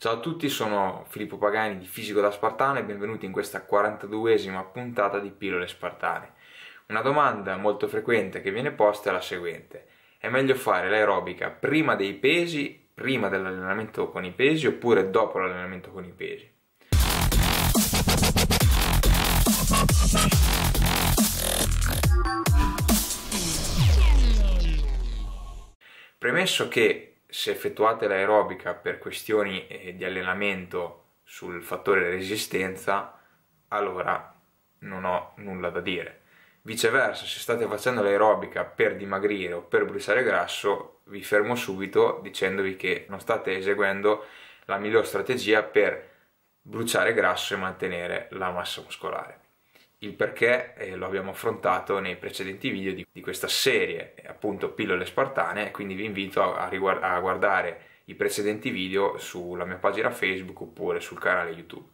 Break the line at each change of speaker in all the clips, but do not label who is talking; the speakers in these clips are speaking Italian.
Ciao a tutti, sono Filippo Pagani di Fisico da Spartano e benvenuti in questa 42esima puntata di Pillole Spartane. Una domanda molto frequente che viene posta è la seguente: è meglio fare l'aerobica prima dei pesi, prima dell'allenamento con i pesi oppure dopo l'allenamento con i pesi? Premesso che se effettuate l'aerobica per questioni eh, di allenamento sul fattore resistenza, allora non ho nulla da dire. Viceversa, se state facendo l'aerobica per dimagrire o per bruciare grasso, vi fermo subito dicendovi che non state eseguendo la miglior strategia per bruciare grasso e mantenere la massa muscolare il perché eh, lo abbiamo affrontato nei precedenti video di, di, questa serie, appunto pillole spartane, quindi vi invito a, a, riguard- a guardare i precedenti video sulla mia pagina Facebook oppure sul canale YouTube.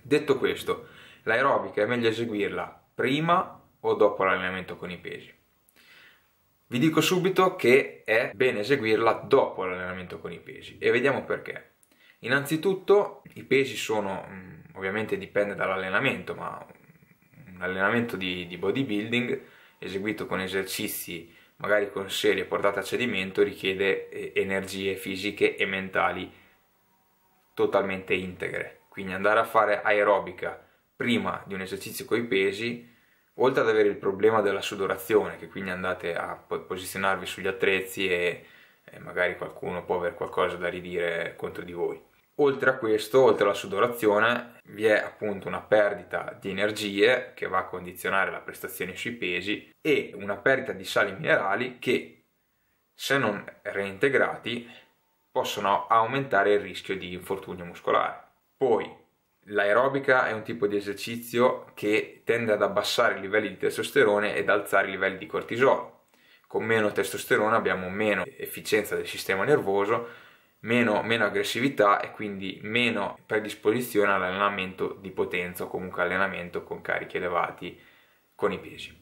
Detto questo, l'aerobica è meglio eseguirla prima o dopo l'allenamento con i pesi. Vi dico subito che è bene eseguirla dopo l'allenamento con i pesi e vediamo perché. Innanzitutto i pesi sono, mm, ovviamente dipende dall'allenamento, ma un allenamento di, di bodybuilding eseguito con esercizi magari con serie portata a cedimento richiede eh, energie fisiche e mentali totalmente integre. Quindi andare a fare aerobica prima di un esercizio con i pesi, oltre ad avere il problema della sudorazione, che quindi andate a posizionarvi sugli attrezzi e magari qualcuno può avere qualcosa da ridire contro di voi. Oltre a questo, oltre alla sudorazione, vi è appunto una perdita di energie che va a condizionare la prestazione sui pesi e una perdita di sali minerali che, se non reintegrati, possono aumentare il rischio di infortunio muscolare. Poi, l'aerobica è un tipo di esercizio che tende ad abbassare i livelli di testosterone ed alzare i livelli di cortisolo. Con meno testosterone abbiamo meno efficienza del sistema nervoso meno, meno aggressività e quindi meno predisposizione all'allenamento di potenza o comunque allenamento con carichi elevati con i pesi.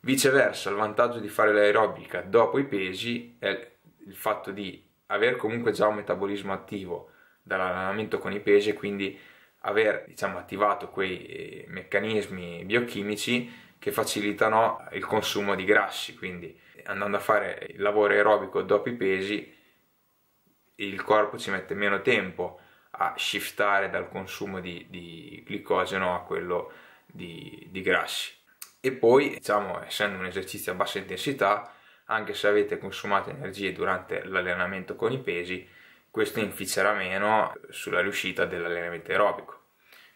Viceversa, il vantaggio di fare l'aerobica dopo i pesi è il fatto di avere comunque già un metabolismo attivo dall'allenamento con i pesi e quindi aver diciamo, attivato quei eh, meccanismi biochimici che facilitano il consumo di grassi, quindi andando a fare il lavoro aerobico dopo i pesi il corpo ci mette meno tempo a shiftare dal consumo di, di glicogeno a quello di, di grassi. E poi, diciamo, essendo un esercizio a bassa intensità, anche se avete consumato energie durante l'allenamento con i pesi, questo inficerà meno sulla riuscita dell'allenamento aerobico.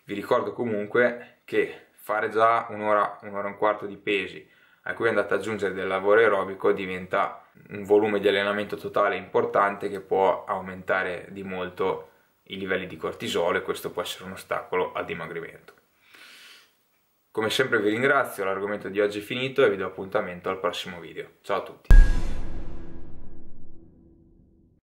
Vi ricordo comunque che fare già un'ora, un'ora e un quarto di pesi a cui andate ad aggiungere del lavoro aerobico diventa un volume di allenamento totale importante che può aumentare di molto i livelli di cortisolo e questo può essere un ostacolo al dimagrimento. Come sempre vi ringrazio, l'argomento di oggi è finito e vi do appuntamento al prossimo video. Ciao a tutti!